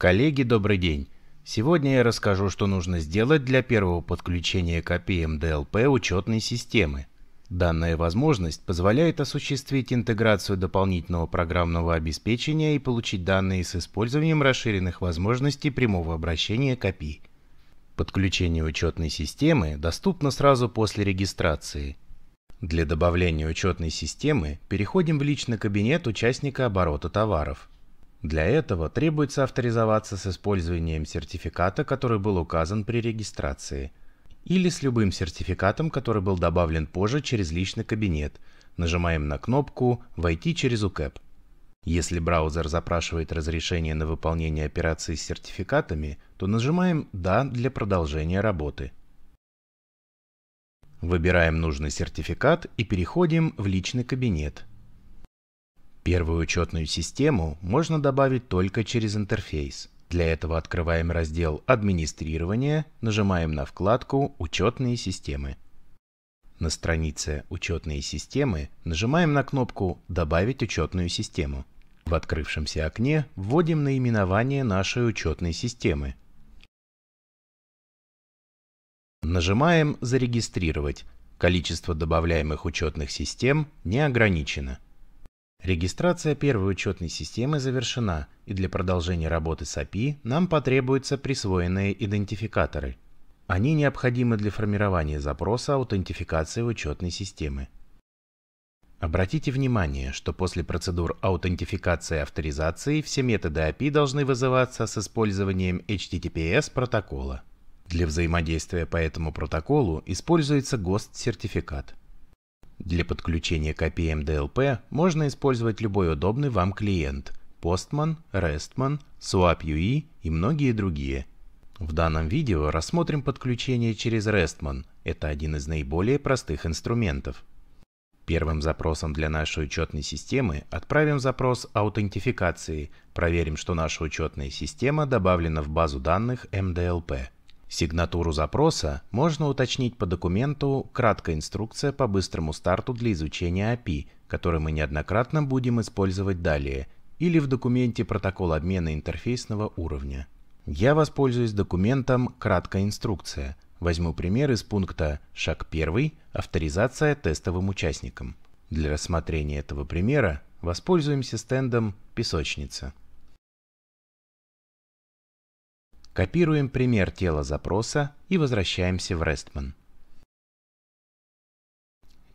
Коллеги, добрый день! Сегодня я расскажу, что нужно сделать для первого подключения к APM DLP учетной системы. Данная возможность позволяет осуществить интеграцию дополнительного программного обеспечения и получить данные с использованием расширенных возможностей прямого обращения к API. Подключение учетной системы доступно сразу после регистрации. Для добавления учетной системы переходим в личный кабинет участника оборота товаров – для этого требуется авторизоваться с использованием сертификата, который был указан при регистрации, или с любым сертификатом, который был добавлен позже через личный кабинет. Нажимаем на кнопку «Войти через УКЭП». Если браузер запрашивает разрешение на выполнение операции с сертификатами, то нажимаем «Да» для продолжения работы. Выбираем нужный сертификат и переходим в личный кабинет – Первую учетную систему можно добавить только через интерфейс. Для этого открываем раздел «Администрирование», нажимаем на вкладку «Учетные системы». На странице «Учетные системы» нажимаем на кнопку «Добавить учетную систему». В открывшемся окне вводим наименование нашей учетной системы. Нажимаем «Зарегистрировать». Количество добавляемых учетных систем не ограничено. Регистрация первой учетной системы завершена, и для продолжения работы с API нам потребуются присвоенные идентификаторы. Они необходимы для формирования запроса аутентификации учетной системы. Обратите внимание, что после процедур аутентификации и авторизации все методы API должны вызываться с использованием HTTPS протокола. Для взаимодействия по этому протоколу используется ГОСТ-сертификат. Для подключения к API DLP можно использовать любой удобный вам клиент – Postman, RESTman, SwapUI e и многие другие. В данном видео рассмотрим подключение через RESTman. Это один из наиболее простых инструментов. Первым запросом для нашей учетной системы отправим запрос аутентификации. Проверим, что наша учетная система добавлена в базу данных MDLP – Сигнатуру запроса можно уточнить по документу «Краткая инструкция по быстрому старту для изучения API», который мы неоднократно будем использовать далее, или в документе «Протокол обмена интерфейсного уровня». Я воспользуюсь документом «Краткая инструкция». Возьму пример из пункта «Шаг 1. Авторизация тестовым участникам». Для рассмотрения этого примера воспользуемся стендом «Песочница». Копируем пример тела запроса и возвращаемся в RESTMAN.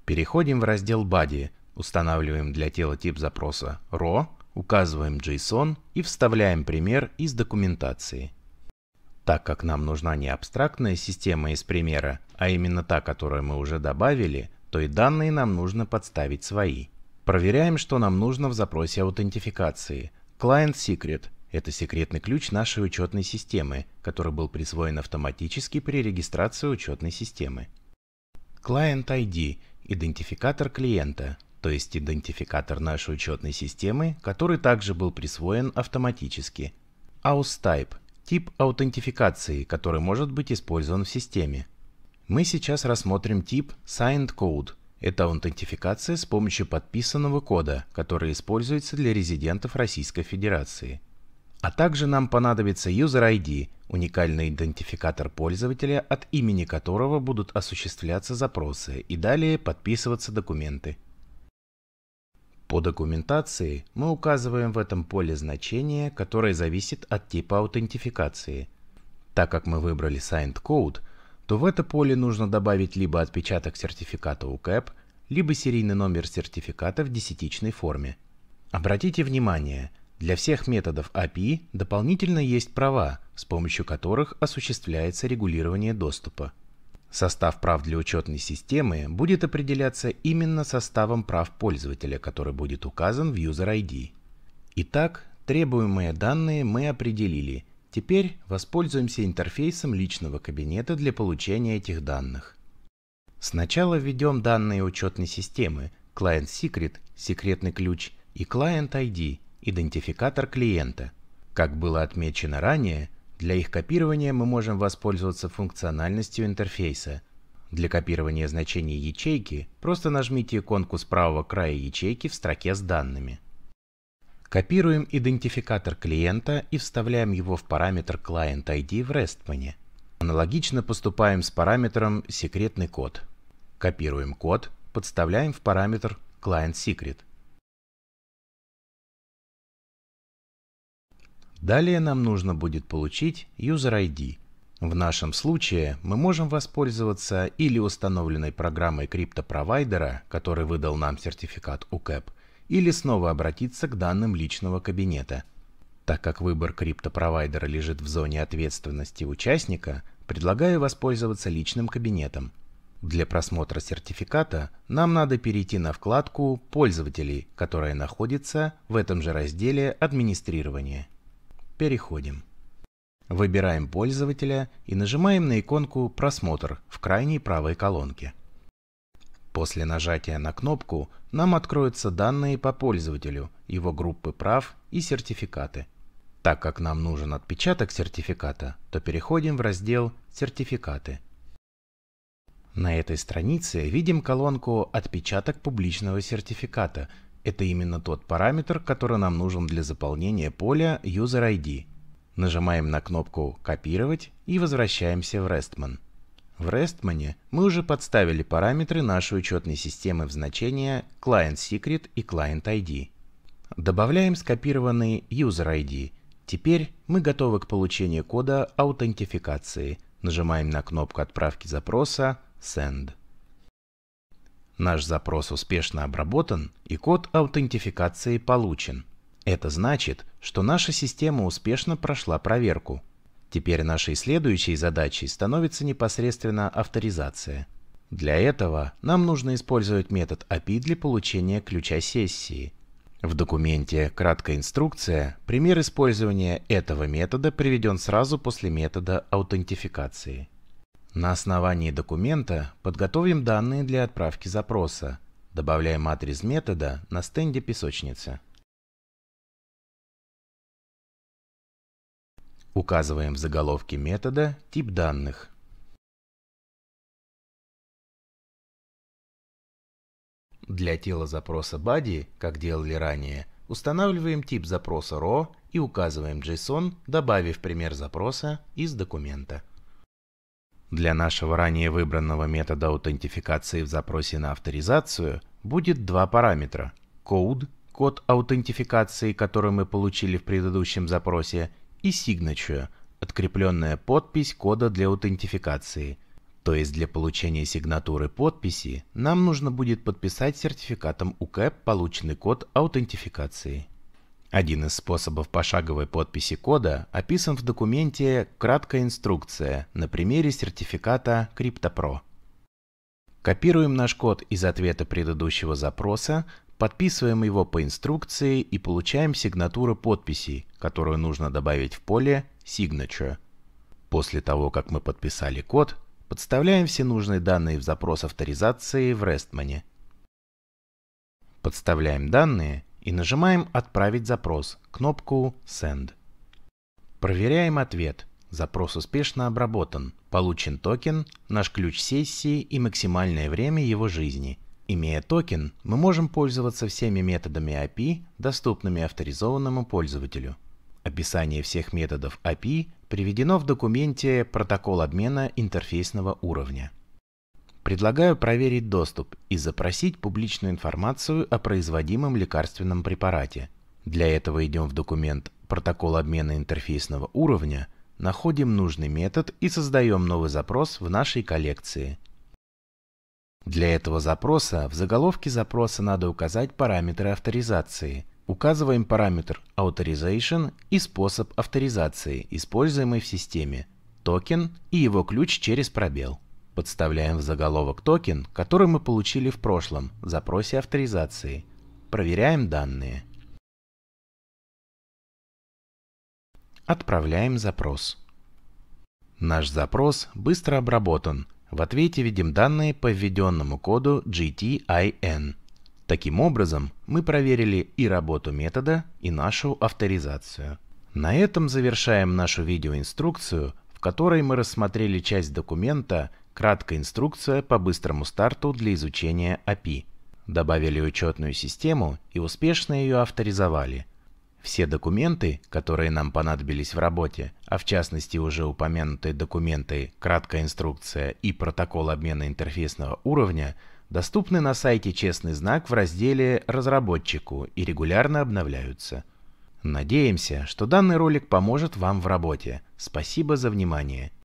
Переходим в раздел Body, устанавливаем для тела тип запроса RAW, указываем JSON и вставляем пример из документации. Так как нам нужна не абстрактная система из примера, а именно та, которую мы уже добавили, то и данные нам нужно подставить свои. Проверяем, что нам нужно в запросе аутентификации. Client Secret это секретный ключ нашей учетной системы, который был присвоен автоматически при регистрации учетной системы. Client ID – идентификатор клиента, то есть идентификатор нашей учетной системы, который также был присвоен автоматически. AusType – тип аутентификации, который может быть использован в системе. Мы сейчас рассмотрим тип Signed Code. Это аутентификация с помощью подписанного кода, который используется для резидентов Российской Федерации. А также нам понадобится User ID, уникальный идентификатор пользователя, от имени которого будут осуществляться запросы и далее подписываться документы. По документации мы указываем в этом поле значение, которое зависит от типа аутентификации. Так как мы выбрали Signed Code, то в это поле нужно добавить либо отпечаток сертификата UCAP, либо серийный номер сертификата в десятичной форме. Обратите внимание – для всех методов API дополнительно есть права, с помощью которых осуществляется регулирование доступа. Состав прав для учетной системы будет определяться именно составом прав пользователя, который будет указан в User ID. Итак, требуемые данные мы определили. Теперь воспользуемся интерфейсом личного кабинета для получения этих данных. Сначала введем данные учетной системы Client Secret – секретный ключ и Client ID идентификатор клиента. Как было отмечено ранее, для их копирования мы можем воспользоваться функциональностью интерфейса. Для копирования значений ячейки просто нажмите иконку с правого края ячейки в строке с данными. Копируем идентификатор клиента и вставляем его в параметр client ID в RESTMAN. Аналогично поступаем с параметром секретный код. Копируем код, подставляем в параметр client secret – Далее нам нужно будет получить User ID. В нашем случае мы можем воспользоваться или установленной программой криптопровайдера, который выдал нам сертификат UCAP, или снова обратиться к данным личного кабинета. Так как выбор криптопровайдера лежит в зоне ответственности участника, предлагаю воспользоваться личным кабинетом. Для просмотра сертификата нам надо перейти на вкладку пользователи, которая находится в этом же разделе «Администрирование». Переходим. Выбираем пользователя и нажимаем на иконку «Просмотр» в крайней правой колонке. После нажатия на кнопку нам откроются данные по пользователю, его группы прав и сертификаты. Так как нам нужен отпечаток сертификата, то переходим в раздел «Сертификаты». На этой странице видим колонку «Отпечаток публичного сертификата», это именно тот параметр, который нам нужен для заполнения поля User ID. Нажимаем на кнопку «Копировать» и возвращаемся в RESTMAN. В RESTMAN мы уже подставили параметры нашей учетной системы в значения Client Secret и Client ID. Добавляем скопированный User ID. Теперь мы готовы к получению кода аутентификации. Нажимаем на кнопку отправки запроса Send. Наш запрос успешно обработан и код аутентификации получен. Это значит, что наша система успешно прошла проверку. Теперь нашей следующей задачей становится непосредственно авторизация. Для этого нам нужно использовать метод API для получения ключа сессии. В документе «Краткая инструкция» пример использования этого метода приведен сразу после метода аутентификации. На основании документа подготовим данные для отправки запроса. Добавляем адрес метода на стенде песочницы. Указываем в заголовке метода тип данных. Для тела запроса body, как делали ранее, устанавливаем тип запроса raw и указываем JSON, добавив пример запроса из документа. Для нашего ранее выбранного метода аутентификации в запросе на авторизацию будет два параметра – code – код аутентификации, который мы получили в предыдущем запросе, и signature – открепленная подпись кода для аутентификации. То есть для получения сигнатуры подписи нам нужно будет подписать сертификатом UCAP полученный код аутентификации. Один из способов пошаговой подписи кода описан в документе «Краткая инструкция» на примере сертификата CryptoPro. Копируем наш код из ответа предыдущего запроса, подписываем его по инструкции и получаем сигнатуру подписи, которую нужно добавить в поле Signature. После того, как мы подписали код, подставляем все нужные данные в запрос авторизации в RESTMAN. Подставляем данные и нажимаем «Отправить запрос» кнопку «Send». Проверяем ответ. Запрос успешно обработан. Получен токен, наш ключ сессии и максимальное время его жизни. Имея токен, мы можем пользоваться всеми методами API, доступными авторизованному пользователю. Описание всех методов API приведено в документе «Протокол обмена интерфейсного уровня». Предлагаю проверить доступ и запросить публичную информацию о производимом лекарственном препарате. Для этого идем в документ «Протокол обмена интерфейсного уровня», находим нужный метод и создаем новый запрос в нашей коллекции. Для этого запроса в заголовке запроса надо указать параметры авторизации. Указываем параметр Authorization и способ авторизации, используемый в системе, токен и его ключ через пробел. Подставляем в заголовок токен, который мы получили в прошлом в запросе авторизации. Проверяем данные. Отправляем запрос. Наш запрос быстро обработан. В ответе видим данные по введенному коду GTIN. Таким образом, мы проверили и работу метода, и нашу авторизацию. На этом завершаем нашу видеоинструкцию, в которой мы рассмотрели часть документа, Краткая инструкция по быстрому старту для изучения API. Добавили учетную систему и успешно ее авторизовали. Все документы, которые нам понадобились в работе, а в частности уже упомянутые документы «Краткая инструкция» и «Протокол обмена интерфейсного уровня», доступны на сайте «Честный знак» в разделе «Разработчику» и регулярно обновляются. Надеемся, что данный ролик поможет вам в работе. Спасибо за внимание.